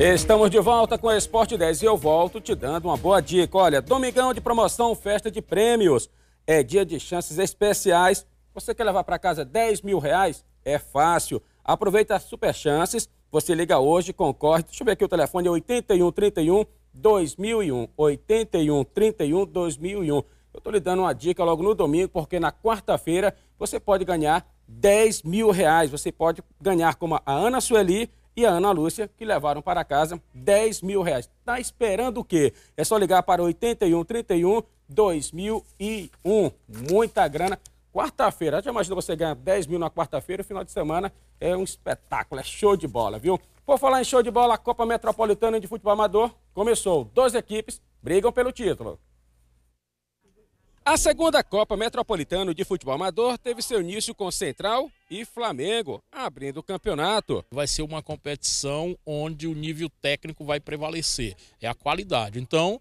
Estamos de volta com o Esporte 10 e eu volto te dando uma boa dica. Olha, domingão de promoção, festa de prêmios. É dia de chances especiais. Você quer levar para casa 10 mil reais? É fácil. Aproveita as super chances. Você liga hoje, concorre. Deixa eu ver aqui o telefone, é 8131 2001. 8131 2001. Eu estou lhe dando uma dica logo no domingo, porque na quarta-feira você pode ganhar 10 mil reais. Você pode ganhar como a Ana Sueli e a Ana Lúcia, que levaram para casa 10 mil reais. Está esperando o quê? É só ligar para 81 31 2001. Muita grana. Quarta-feira, já imagina você ganhar 10 mil na quarta-feira, final de semana é um espetáculo, é show de bola, viu? Por falar em show de bola, a Copa Metropolitana de Futebol Amador começou. 12 equipes brigam pelo título. A segunda Copa Metropolitana de Futebol Amador teve seu início com Central e Flamengo, abrindo o campeonato. Vai ser uma competição onde o nível técnico vai prevalecer, é a qualidade. Então,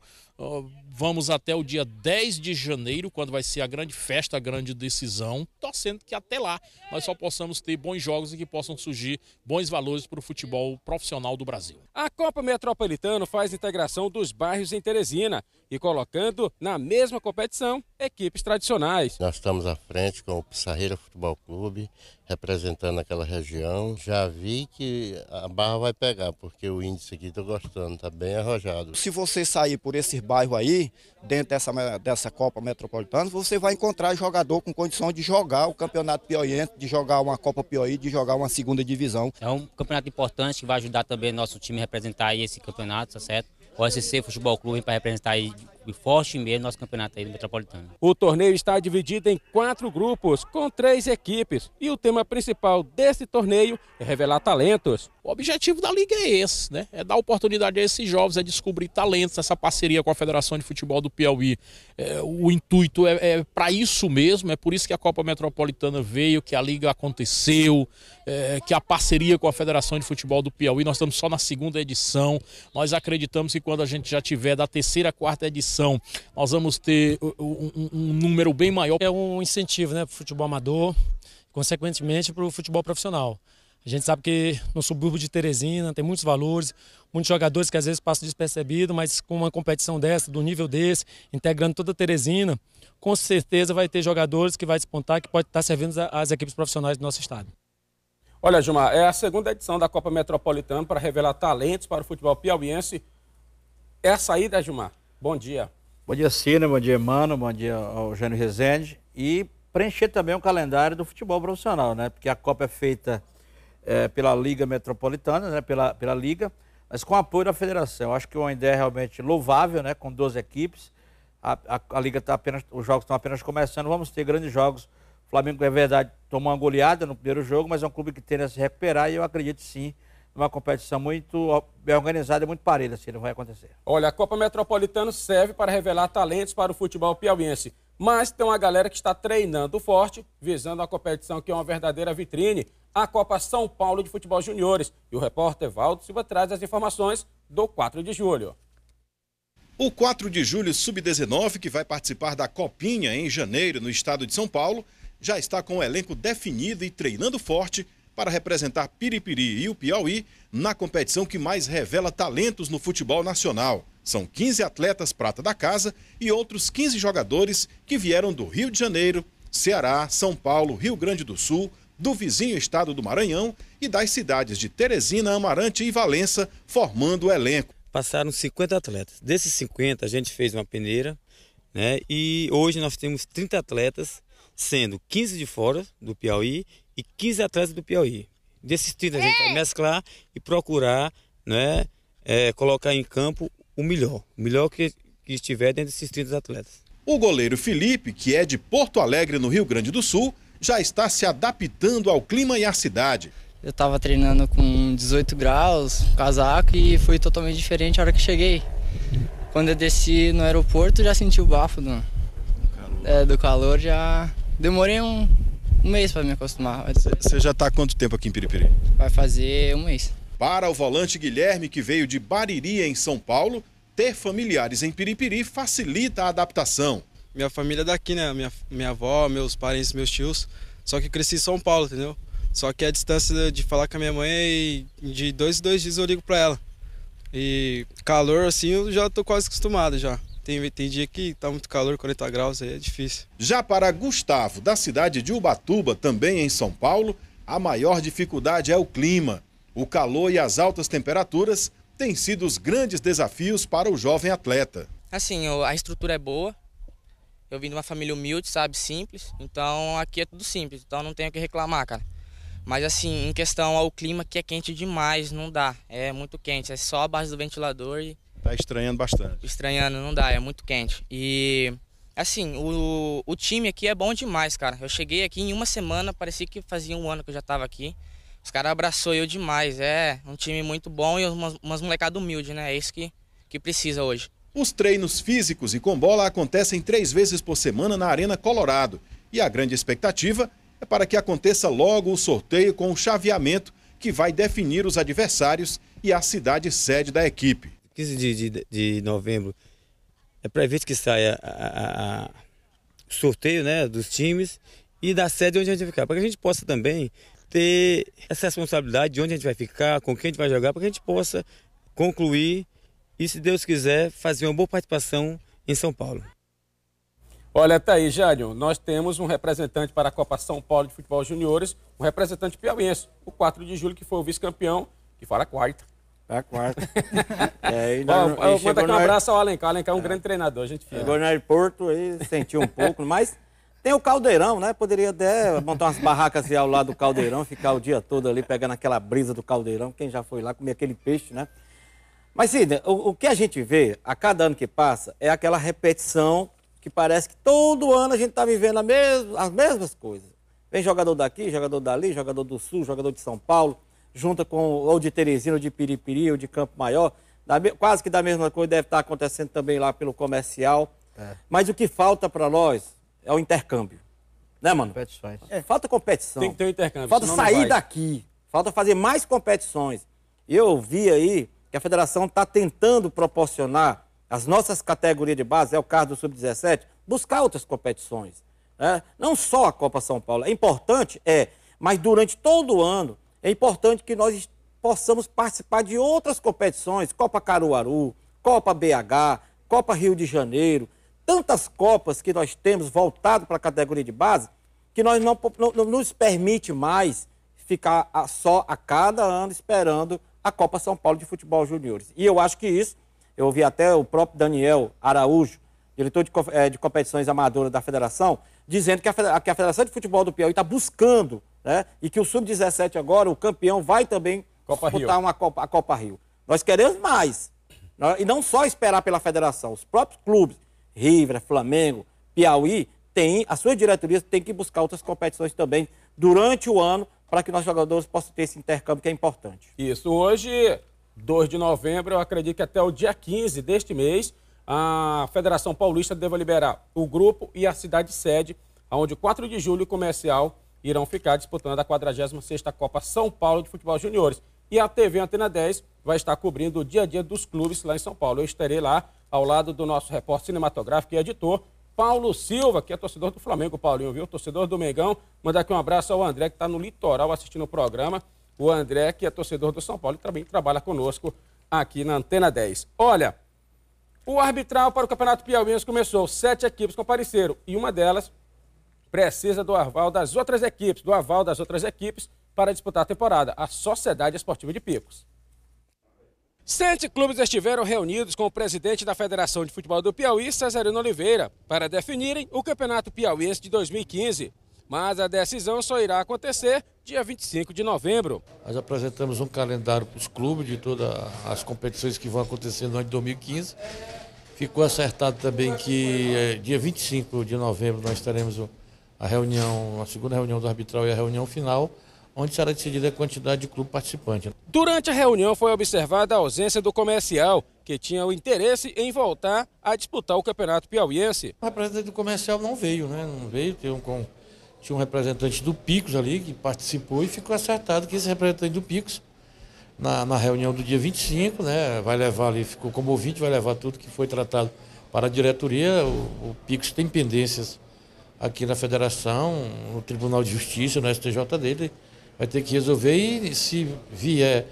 vamos até o dia 10 de janeiro, quando vai ser a grande festa, a grande decisão, torcendo que até lá nós só possamos ter bons jogos e que possam surgir bons valores para o futebol profissional do Brasil. A Copa Metropolitana faz integração dos bairros em Teresina e colocando na mesma competição equipes tradicionais. Nós estamos à frente com o Pissarreira Futebol Clube, representando aquela região. Já vi que a barra vai pegar, porque o índice aqui estou gostando, está bem arrojado. Se você sair por esses bairros aí, dentro dessa, dessa Copa Metropolitana, você vai encontrar jogador com condição de jogar o Campeonato Piauiense, de jogar uma Copa Piauí, de jogar uma segunda divisão. É um campeonato importante que vai ajudar também nosso time a representar aí esse campeonato, tá certo? O SC Futebol Clube para representar aí e forte mesmo nosso campeonato aí do Metropolitano. O torneio está dividido em quatro grupos, com três equipes, e o tema principal desse torneio é revelar talentos. O objetivo da liga é esse, né? É dar oportunidade a esses jovens, é descobrir talentos, essa parceria com a Federação de Futebol do Piauí. É, o intuito é, é para isso mesmo, é por isso que a Copa Metropolitana veio, que a liga aconteceu, é, que a parceria com a Federação de Futebol do Piauí, nós estamos só na segunda edição. Nós acreditamos que quando a gente já tiver da terceira, quarta edição, competição, nós vamos ter um, um, um número bem maior. É um incentivo né, para o futebol amador, consequentemente para o futebol profissional. A gente sabe que no subúrbio de Teresina tem muitos valores, muitos jogadores que às vezes passam despercebido, mas com uma competição dessa, do nível desse, integrando toda a Teresina, com certeza vai ter jogadores que vai despontar, que pode estar servindo às equipes profissionais do nosso estado. Olha, Gilmar, é a segunda edição da Copa Metropolitana para revelar talentos para o futebol piauiense. É a saída, Gilmar? Bom dia. Bom dia, Cina, bom dia, Emano, bom dia ao Jânio Rezende. E preencher também o calendário do futebol profissional, né? Porque a Copa é feita é, pela Liga Metropolitana, né? pela, pela Liga, mas com apoio da Federação. Eu acho que uma ideia é realmente louvável, né? Com 12 equipes. A, a, a Liga está apenas, os jogos estão apenas começando, vamos ter grandes jogos. O Flamengo, é verdade, tomou uma goleada no primeiro jogo, mas é um clube que tende a se recuperar e eu acredito sim é uma competição muito bem é organizada e é muito parelha, se assim, não vai acontecer. Olha, a Copa Metropolitana serve para revelar talentos para o futebol piauiense. Mas tem uma galera que está treinando forte, visando a competição que é uma verdadeira vitrine, a Copa São Paulo de Futebol Juniores. E o repórter Valdo Silva traz as informações do 4 de julho. O 4 de julho Sub-19, que vai participar da Copinha em janeiro no estado de São Paulo, já está com o elenco definido e treinando forte para representar Piripiri e o Piauí na competição que mais revela talentos no futebol nacional. São 15 atletas prata da casa e outros 15 jogadores que vieram do Rio de Janeiro, Ceará, São Paulo, Rio Grande do Sul, do vizinho estado do Maranhão e das cidades de Teresina, Amarante e Valença, formando o elenco. Passaram 50 atletas. Desses 50, a gente fez uma peneira, né? E hoje nós temos 30 atletas, sendo 15 de fora do Piauí e 15 atletas do Piauí. Desses 30 né, a gente vai é. mesclar e procurar né, é, colocar em campo o melhor, o melhor que, que estiver dentro desses 30 atletas. O goleiro Felipe, que é de Porto Alegre, no Rio Grande do Sul, já está se adaptando ao clima e à cidade. Eu estava treinando com 18 graus, casaco, e foi totalmente diferente a hora que cheguei. Quando eu desci no aeroporto, já senti o bafo do, do calor. É, do calor já demorei um, um mês para me acostumar. Você já está há quanto tempo aqui em Piripiri? Vai fazer um mês. Para o volante Guilherme, que veio de Bariri, em São Paulo, ter familiares em Piripiri facilita a adaptação. Minha família é daqui, né? Minha, minha avó, meus parentes, meus tios. Só que cresci em São Paulo, entendeu? Só que a distância de falar com a minha mãe é de dois em dois dias eu ligo para ela. E calor, assim, eu já tô quase acostumado já. Tem, tem dia que tá muito calor, 40 graus, aí é difícil. Já para Gustavo, da cidade de Ubatuba, também em São Paulo, a maior dificuldade é o clima. O calor e as altas temperaturas têm sido os grandes desafios para o jovem atleta. Assim, a estrutura é boa. Eu vim de uma família humilde, sabe, simples. Então aqui é tudo simples, então não tenho o que reclamar, cara. Mas assim, em questão ao clima que é quente demais, não dá. É muito quente, é só a base do ventilador e Tá estranhando bastante. Estranhando, não dá, é muito quente. E assim, o, o time aqui é bom demais, cara. Eu cheguei aqui em uma semana, parecia que fazia um ano que eu já tava aqui. Os caras abraçou eu demais. É um time muito bom e umas, umas molecadas humildes, né? É isso que, que precisa hoje. Os treinos físicos e com bola acontecem três vezes por semana na Arena Colorado. E a grande expectativa é para que aconteça logo o sorteio com o chaveamento que vai definir os adversários e a cidade sede da equipe. 15 de, de, de novembro, é previsto que saia o sorteio né, dos times e da sede onde a gente vai ficar, para que a gente possa também ter essa responsabilidade de onde a gente vai ficar, com quem a gente vai jogar, para que a gente possa concluir e, se Deus quiser, fazer uma boa participação em São Paulo. Olha, tá aí, Jânio, nós temos um representante para a Copa São Paulo de Futebol Juniores, um representante piauiense, o 4 de julho, que foi o vice-campeão, que fala quarta. É a quarta. é, ainda Bom, eu vou dar um abraço ao Alencar. Alencar é um é. grande treinador, a gente fica. Chegou no aeroporto e sentiu um pouco, mas tem o caldeirão, né? Poderia até montar umas barracas assim ao lado do caldeirão, ficar o dia todo ali pegando aquela brisa do caldeirão. Quem já foi lá comer aquele peixe, né? Mas, sim o, o que a gente vê a cada ano que passa é aquela repetição que parece que todo ano a gente está vivendo as mesmas coisas. Vem jogador daqui, jogador dali, jogador do Sul, jogador de São Paulo junta com ou de Teresina, ou de Piripiri, ou de Campo Maior. Da, quase que da mesma coisa deve estar acontecendo também lá pelo comercial. É. Mas o que falta para nós é o intercâmbio. Né, mano? Competições. É, falta competição. Tem que ter um intercâmbio. Falta sair daqui. Falta fazer mais competições. Eu vi aí que a federação está tentando proporcionar as nossas categorias de base, é o caso do Sub-17, buscar outras competições. Né? Não só a Copa São Paulo. É importante, é, mas durante todo o ano é importante que nós possamos participar de outras competições, Copa Caruaru, Copa BH, Copa Rio de Janeiro, tantas copas que nós temos voltado para a categoria de base, que nós não, não, não nos permite mais ficar a, só a cada ano esperando a Copa São Paulo de Futebol Juniores. E eu acho que isso, eu ouvi até o próprio Daniel Araújo, diretor de, é, de competições amadoras da federação, dizendo que a, que a Federação de Futebol do Piauí está buscando né? E que o Sub-17 agora, o campeão, vai também Copa disputar Rio. uma Copa, a Copa Rio. Nós queremos mais. Né? E não só esperar pela federação. Os próprios clubes, River, Flamengo, Piauí, tem, as suas diretorias têm que buscar outras competições também durante o ano para que nossos jogadores possam ter esse intercâmbio que é importante. Isso. Hoje, 2 de novembro, eu acredito que até o dia 15 deste mês, a Federação Paulista deva liberar o grupo e a cidade sede, onde 4 de julho o comercial irão ficar disputando a 46 Copa São Paulo de Futebol Juniores. E a TV Antena 10 vai estar cobrindo o dia a dia dos clubes lá em São Paulo. Eu estarei lá ao lado do nosso repórter cinematográfico e editor, Paulo Silva, que é torcedor do Flamengo, Paulinho, viu? Torcedor do Mengão. Mandar aqui um abraço ao André, que está no litoral assistindo o programa. O André, que é torcedor do São Paulo e também trabalha conosco aqui na Antena 10. Olha, o arbitral para o Campeonato Piauiense começou. Sete equipes compareceram e uma delas precisa do aval das outras equipes, do aval das outras equipes para disputar a temporada, a Sociedade Esportiva de Picos. Sete clubes estiveram reunidos com o presidente da Federação de Futebol do Piauí, Cesarino Oliveira, para definirem o Campeonato Piauiense de 2015. Mas a decisão só irá acontecer dia 25 de novembro. Nós apresentamos um calendário para os clubes de todas as competições que vão acontecer no ano de 2015. Ficou acertado também que eh, dia 25 de novembro nós teremos o a reunião, a segunda reunião do arbitral e a reunião final, onde será decidida a quantidade de clube participante. Durante a reunião foi observada a ausência do comercial, que tinha o interesse em voltar a disputar o Campeonato Piauiense. O representante do comercial não veio, né? Não veio, tinha um, tinha um representante do Picos ali que participou e ficou acertado que esse representante do Picos, na, na reunião do dia 25, né? Vai levar ali, ficou como ouvinte, vai levar tudo que foi tratado para a diretoria. O, o Picos tem pendências aqui na federação, no Tribunal de Justiça, no STJ dele, vai ter que resolver e se vier,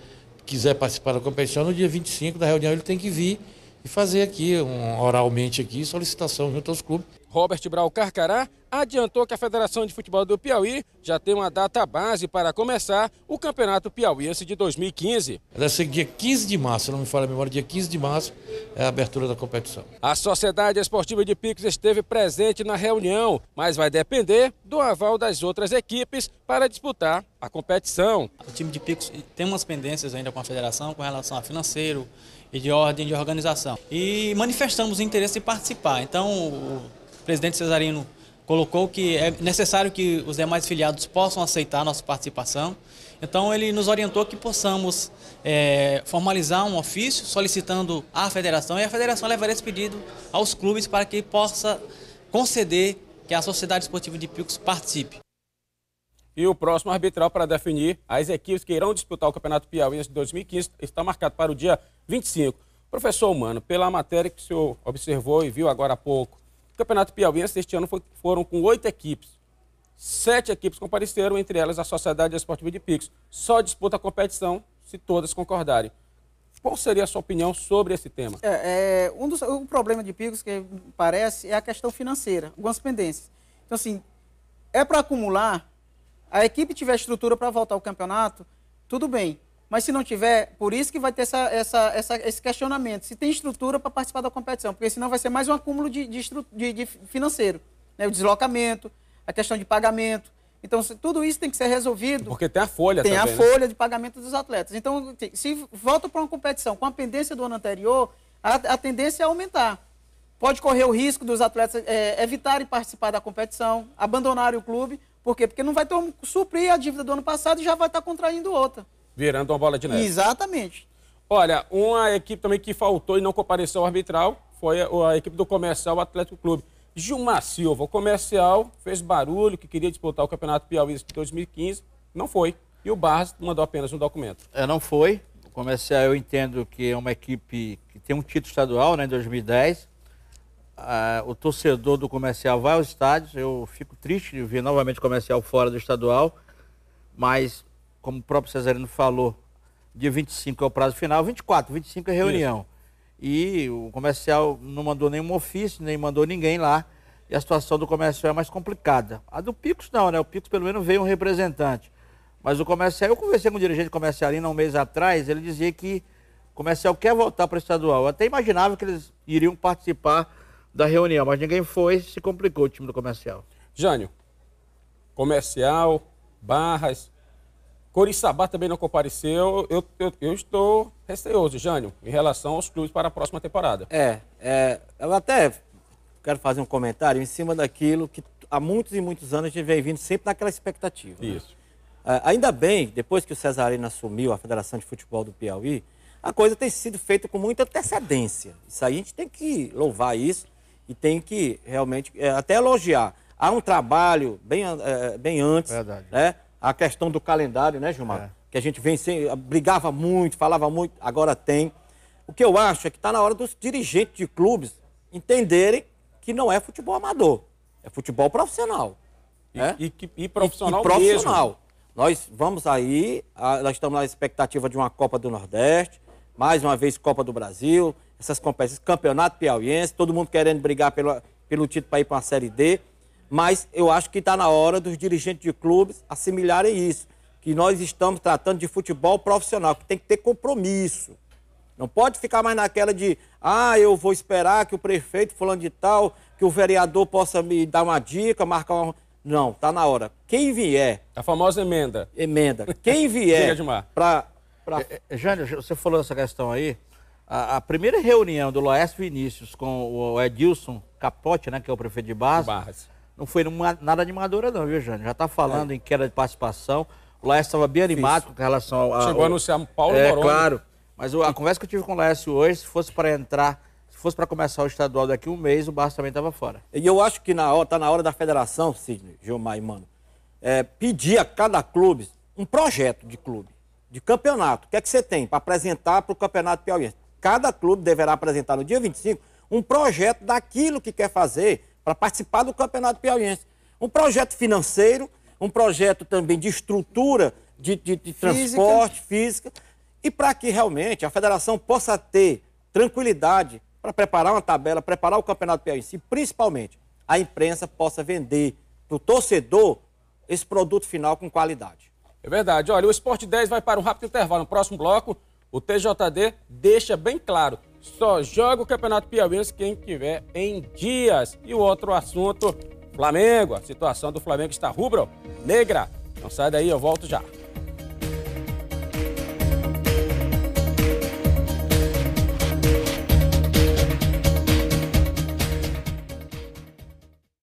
quiser participar da competição, no dia 25 da reunião ele tem que vir e fazer aqui, um, oralmente aqui, solicitação junto aos clubes. Robert Brau Carcará adiantou que a Federação de Futebol do Piauí já tem uma data base para começar o Campeonato Piauiense de 2015. Deve ser dia 15 de março, não me falha a memória, dia 15 de março é a abertura da competição. A Sociedade Esportiva de Picos esteve presente na reunião, mas vai depender do aval das outras equipes para disputar a competição. O time de Picos tem umas pendências ainda com a federação com relação a financeiro e de ordem de organização. E manifestamos o interesse de participar. Então, o presidente Cesarino colocou que é necessário que os demais filiados possam aceitar nossa participação. Então, ele nos orientou que possamos é, formalizar um ofício solicitando à federação, e a federação levará esse pedido aos clubes para que possa conceder que a Sociedade Esportiva de Picos participe. E o próximo arbitral para definir as equipes que irão disputar o Campeonato Piauí de 2015 está marcado para o dia 25. Professor Humano, pela matéria que o senhor observou e viu agora há pouco, o Campeonato Piauiense este ano foi, foram com oito equipes. Sete equipes compareceram, entre elas a Sociedade Esportiva de Picos. Só disputa a competição se todas concordarem. Qual seria a sua opinião sobre esse tema? É, é, um dos, um problema de Picos, que parece, é a questão financeira, algumas pendências. Então, assim, é para acumular, a equipe tiver estrutura para voltar ao campeonato, tudo bem. Mas se não tiver, por isso que vai ter essa, essa, essa esse questionamento. Se tem estrutura para participar da competição, porque senão vai ser mais um acúmulo de, de, de, de financeiro. Né? O deslocamento, a questão de pagamento. Então, se, tudo isso tem que ser resolvido. Porque tem a folha tem também. Tem a né? folha de pagamento dos atletas. Então, assim, se volta para uma competição com a pendência do ano anterior, a, a tendência é aumentar. Pode correr o risco dos atletas é, evitarem participar da competição, abandonarem o clube. Por quê? Porque não vai ter suprir a dívida do ano passado e já vai estar contraindo outra virando uma bola de neve. Exatamente. Olha, uma equipe também que faltou e não compareceu ao arbitral foi a equipe do Comercial Atlético Clube. Gilmar Silva, o comercial, fez barulho, que queria disputar o Campeonato Piauí de 2015, não foi. E o Barras mandou apenas um documento. É, não foi. O comercial, eu entendo que é uma equipe que tem um título estadual, né, em 2010. Ah, o torcedor do comercial vai aos estádios. Eu fico triste de ver novamente o comercial fora do estadual. Mas como o próprio Cesarino falou, dia 25 é o prazo final, 24, 25 é reunião. Isso. E o comercial não mandou nenhum ofício, nem mandou ninguém lá. E a situação do comercial é mais complicada. A do Pix não, né? O Pix pelo menos veio um representante. Mas o comercial, eu conversei com um dirigente comercial há um mês atrás, ele dizia que o comercial quer voltar para o estadual. Eu até imaginava que eles iriam participar da reunião, mas ninguém foi, se complicou o time do comercial. Jânio, comercial, barras, Coriçaba também não compareceu. Eu, eu, eu estou receoso, Jânio, em relação aos clubes para a próxima temporada. É, é, eu até quero fazer um comentário em cima daquilo que há muitos e muitos anos a gente vem vindo sempre naquela expectativa. Né? Isso. Né? ainda bem, depois que o Cesarino assumiu a Federação de Futebol do Piauí, a coisa tem sido feita com muita antecedência. Isso aí a gente tem que louvar isso e tem que realmente é, até elogiar. Há um trabalho bem, é, bem antes, Verdade. né? a questão do calendário, né, Gilmar? É. Que a gente vem sem, brigava muito, falava muito, agora tem. O que eu acho é que está na hora dos dirigentes de clubes entenderem que não é futebol amador, é futebol profissional. E, né? e, e profissional, e, profissional. Mesmo. Nós vamos aí, a, nós estamos na expectativa de uma Copa do Nordeste, mais uma vez Copa do Brasil, essas competições, Campeonato Piauiense, todo mundo querendo brigar pelo, pelo título para ir para a Série D mas eu acho que está na hora dos dirigentes de clubes assimilarem isso, que nós estamos tratando de futebol profissional, que tem que ter compromisso. Não pode ficar mais naquela de, ah, eu vou esperar que o prefeito falando de tal, que o vereador possa me dar uma dica, marcar uma... Não, está na hora. Quem vier... A famosa emenda. Emenda. Quem vier para... Pra... Mar. É, é, Jânio, você falou essa questão aí. A, a, primeira reunião do Loeste Vinícius com o Edilson Capote, né, que é o prefeito de Barras, Barras. Não foi numa, nada animadora, não, viu, Jânio? Já está falando é. em queda de participação. O Laércio estava bem animado Isso. com relação ao. Chegou a anunciar Paulo é, Claro. Mas a conversa que eu tive com o Laércio hoje, se fosse para entrar, se fosse para começar o estadual daqui um mês, o Barça também estava fora. E eu acho que na tá na hora da federação, Sidney, Gilmar e Mano, é, pedir a cada clube um projeto de clube, de campeonato. O que é que você tem para apresentar para o Campeonato Piauiense? Cada clube deverá apresentar no dia 25 um projeto daquilo que quer fazer para participar do Campeonato Piauiense. Um projeto financeiro, um projeto também de estrutura de, de, de transporte, física, e para que realmente a federação possa ter tranquilidade para preparar uma tabela, preparar o Campeonato Piauiense, e principalmente a imprensa possa vender para o torcedor esse produto final com qualidade. É verdade. Olha, o Esporte 10 vai para um rápido intervalo. No próximo bloco, o TJD deixa bem claro só joga o Campeonato Piauiense quem tiver em dias. E o outro assunto, Flamengo. A situação do Flamengo está rubro, negra. Não sai daí, eu volto já.